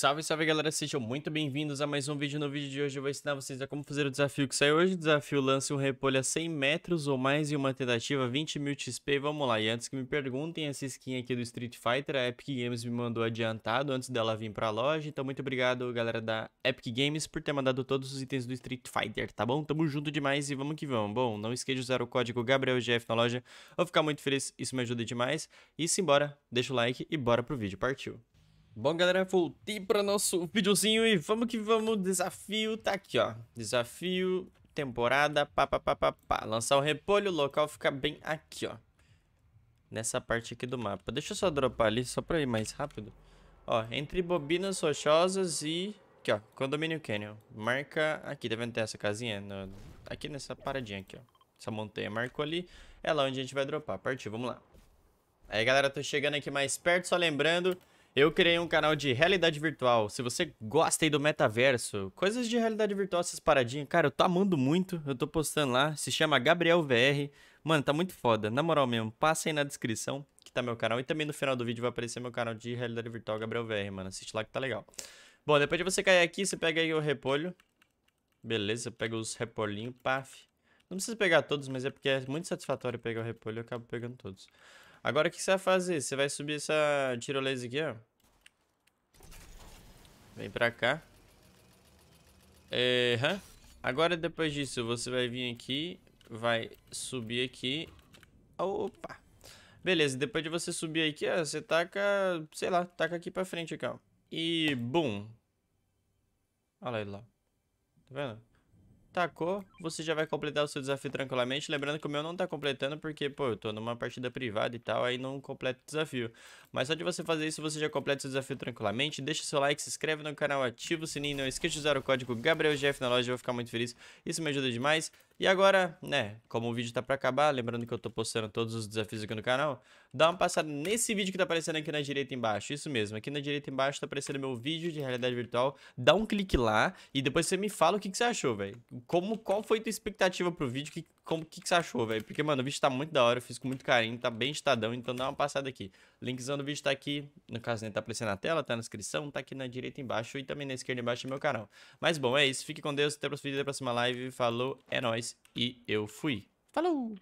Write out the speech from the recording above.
Salve, salve galera, sejam muito bem-vindos a mais um vídeo. No vídeo de hoje eu vou ensinar vocês a como fazer o desafio que saiu hoje. O desafio lance um repolho a 100 metros ou mais e uma tentativa 20 mil XP. Vamos lá, e antes que me perguntem, essa skin aqui do Street Fighter, a Epic Games me mandou adiantado antes dela vir pra loja. Então muito obrigado galera da Epic Games por ter mandado todos os itens do Street Fighter, tá bom? Tamo junto demais e vamos que vamos. Bom, não esqueça de usar o código GabrielGF na loja, vou ficar muito feliz, isso me ajuda demais. E simbora, deixa o like e bora pro vídeo, partiu! Bom, galera, voltei para nosso videozinho e vamos que vamos. Desafio tá aqui, ó. Desafio, temporada, pá, pá, pá, pá, pá. Lançar o repolho, o local fica bem aqui, ó. Nessa parte aqui do mapa. Deixa eu só dropar ali, só para ir mais rápido. Ó, entre bobinas rochosas e... Aqui, ó, Condomínio Canyon. Marca aqui, tá vendo? ter essa casinha? No... Aqui nessa paradinha aqui, ó. Essa montanha marcou ali. É lá onde a gente vai dropar. Partiu, vamos lá. Aí, galera, tô chegando aqui mais perto, só lembrando... Eu criei um canal de realidade virtual. Se você gosta aí do metaverso, coisas de realidade virtual, essas paradinhas, cara, eu tô amando muito. Eu tô postando lá. Se chama Gabriel VR. Mano, tá muito foda. Na moral mesmo, passa aí na descrição que tá meu canal. E também no final do vídeo vai aparecer meu canal de realidade virtual Gabriel VR, mano. Assiste lá que tá legal. Bom, depois de você cair aqui, você pega aí o repolho. Beleza, pega os repolhinhos, paf. Não precisa pegar todos, mas é porque é muito satisfatório pegar o repolho, eu acabo pegando todos. Agora o que você vai fazer? Você vai subir essa tirolesa aqui, ó. Vem pra cá. É, Agora depois disso você vai vir aqui, vai subir aqui. Opa! Beleza, depois de você subir aqui, ó, você taca, sei lá, taca aqui pra frente aqui, ó. E bum! Olha ele lá. Tá vendo? Tacou, você já vai completar o seu desafio tranquilamente. Lembrando que o meu não tá completando porque, pô, eu tô numa partida privada e tal, aí não completa o desafio. Mas só de você fazer isso, você já completa o seu desafio tranquilamente. Deixa seu like, se inscreve no canal, ativa o sininho, não esqueça de usar o código GabrielGF na loja, eu vou ficar muito feliz. Isso me ajuda demais. E agora, né, como o vídeo tá pra acabar, lembrando que eu tô postando todos os desafios aqui no canal, dá uma passada nesse vídeo que tá aparecendo aqui na direita embaixo, isso mesmo, aqui na direita embaixo tá aparecendo meu vídeo de realidade virtual, dá um clique lá e depois você me fala o que, que você achou, velho. Como, qual foi tua expectativa pro vídeo, que, como que, que você achou, velho? Porque, mano, o vídeo tá muito da hora, eu fiz com muito carinho, tá bem estadão, então dá uma passada aqui. linkzão do vídeo tá aqui, no caso, né, tá aparecendo na tela, tá na descrição, tá aqui na direita embaixo e também na esquerda embaixo do meu canal. Mas, bom, é isso. Fique com Deus, até o próximo vídeo, até a próxima live. Falou, é nóis e eu fui. Falou!